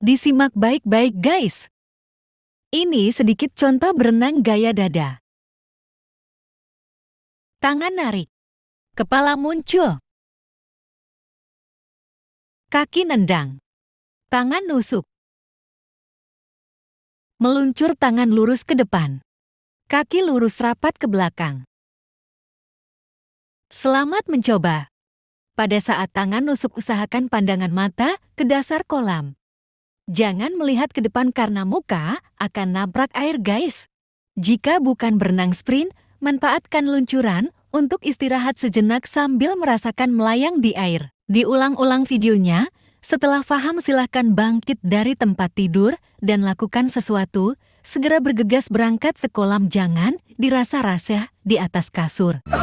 Disimak baik-baik guys. Ini sedikit contoh berenang gaya dada. Tangan narik. Kepala muncul. Kaki nendang. Tangan nusuk. Meluncur tangan lurus ke depan. Kaki lurus rapat ke belakang. Selamat mencoba. Pada saat tangan nusuk usahakan pandangan mata ke dasar kolam. Jangan melihat ke depan karena muka akan nabrak air guys. Jika bukan berenang sprint, manfaatkan luncuran untuk istirahat sejenak sambil merasakan melayang di air. Diulang-ulang videonya, setelah faham silahkan bangkit dari tempat tidur dan lakukan sesuatu, segera bergegas berangkat ke kolam jangan dirasa-rasa di atas kasur.